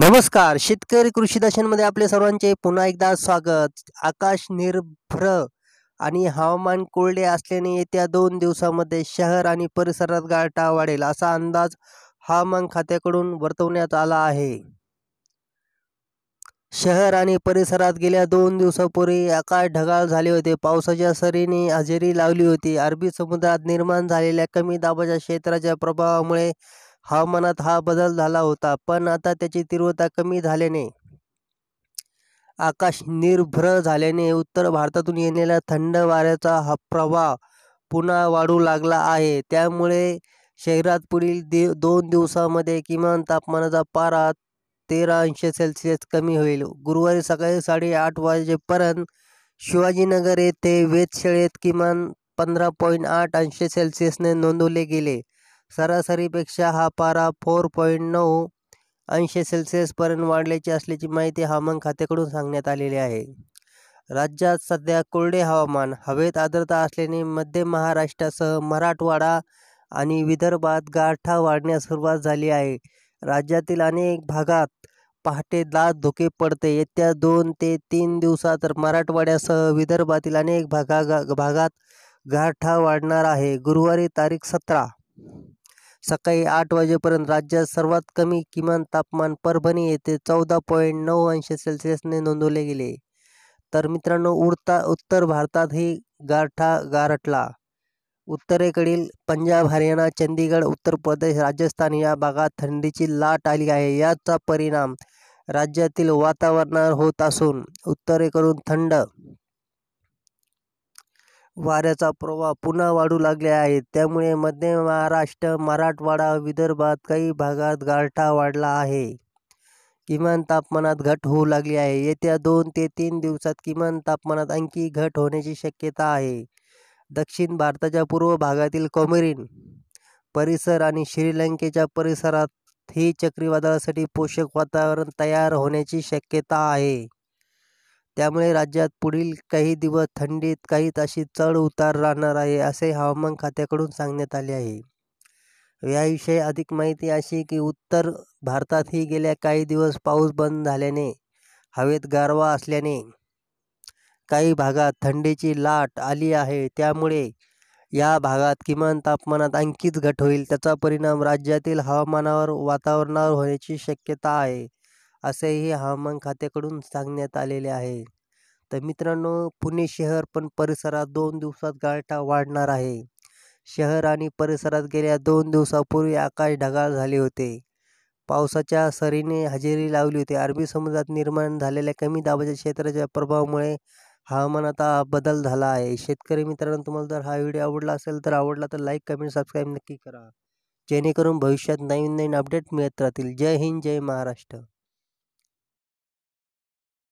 नमस्कार शेतकरी कृषी दशांमध्ये आपले सर्वांचे पुन्हा एकदा स्वागत आकाश निर्भ्र आणि हवामान कोरडे असल्याने येत्या दोन दिवसामध्ये शहर आणि परिसरात गारठा वाढेल असा अंदाज हवामान खात्याकडून वर्तवण्यात आला आहे शहर आणि परिसरात गेल्या दोन दिवसापूर्वी आकाश ढगाळ झाले होते पावसाच्या सरीने हजेरी लावली होती अरबी समुद्रात निर्माण झालेल्या कमी दाबाच्या क्षेत्राच्या प्रभावामुळे हवामानात हा बदल झाला होता पण आता त्याची तीव्रता कमी झाल्याने आकाश निर्भ्र झाल्याने उत्तर भारतातून येणाऱ्या थंड वाऱ्याचा हा प्रभाव पुन्हा वाढू लागला आहे त्यामुळे शहरात पुढील दि दोन दिवसामध्ये किमान तापमानाचा पारा तेरा अंश सेल्सिअस कमी होईल गुरुवारी सकाळी साडेआठ वाजेपर्यंत शिवाजीनगर येथे वेधशाळेत किमान पंधरा पॉईंट आठ अंश सेल्सिअसने नोंदवले गेले सरासरीपेक्षा हा पारा फोर पॉईंट नऊ अंश सेल्सिअसपर्यंत वाढल्याची असल्याची माहिती हवामान खात्याकडून सांगण्यात आलेली आहे राज्यात सध्या कोरडे हवामान हवेत आर्द्रता असल्याने मध्य महाराष्ट्रासह मराठवाडा आणि विदर्भात गारठा वाढण्यास सुरुवात झाली आहे राज्यातील अनेक भागात पहाटे दात धुके पडते येत्या दोन ते तीन दिवसात मराठवाड्यासह विदर्भातील अनेक भागा भागात गारठा वाढणार आहे गुरुवारी तारीख सतरा सकाळी आठ वाजेपर्यंत राज्यात सर्वात कमी किमान तापमान परभणी येथे चौदा पॉईंट नऊ अंश सेल्सिअसने नोंदवले गेले तर मित्रांनो उडता उत्तर भारतातही गारठा गारठला उत्तरेकडील पंजाब हरियाणा चंदीगड उत्तर प्रदेश राजस्थान या भागात थंडीची लाट आली आहे याचा परिणाम राज्यातील वातावरणावर होत असून उत्तरेकडून थंड वाऱ्याचा प्रवाह पुन्हा वाढू लागले आहे त्यामुळे मध्य महाराष्ट्र मराठवाडा विदर्भात काही भागात गारठा वाढला आहे किमान तापमानात घट होऊ लागली आहे येत्या दोन ते तीन दिवसात किमान तापमानात आणखी घट होण्याची शक्यता आहे दक्षिण भारताच्या पूर्व भागातील कोमेरिन परिसर आणि श्रीलंकेच्या परिसरात ही चक्रीवादळासाठी पोषक वातावरण तयार होण्याची शक्यता आहे त्यामुळे राज्यात पुढील काही दिवस थंडीत काही तशी चढ उतार राहणार आहे असे हवामान खात्याकडून सांगण्यात आले आहे याविषयी अधिक माहिती अशी की उत्तर भारतातही गेल्या काही दिवस पाऊस बंद झाल्याने हवेत गारवा असल्याने काही भागात थंडीची लाट आली आहे त्यामुळे या भागात किमान तापमानात आणखीच घट होईल त्याचा परिणाम राज्यातील हवामानावर वातावरणावर होण्याची शक्यता आहे असेही हवामान खात्याकडून सांगण्यात आलेले आहे तर मित्रांनो पुणे शहर पण परिसरात दोन दिवसात गारठा वाढणार आहे शहर आणि परिसरात गेल्या दोन दिवसापूर्वी आकाश ढगाळ झाले होते पावसाच्या सरीने हजेरी लावली होती अरबी समुद्रात निर्माण झालेल्या कमी दाबाच्या क्षेत्राच्या प्रभावामुळे हवामान आता बदल झाला आहे शेतकरी मित्रांनो तुम्हाला जर हा व्हिडिओ आवडला असेल तर आवडला तर लाईक कमेंट सबस्क्राईब नक्की करा जेणेकरून भविष्यात नवीन नवीन अपडेट मिळत राहतील जय हिंद जय महाराष्ट्र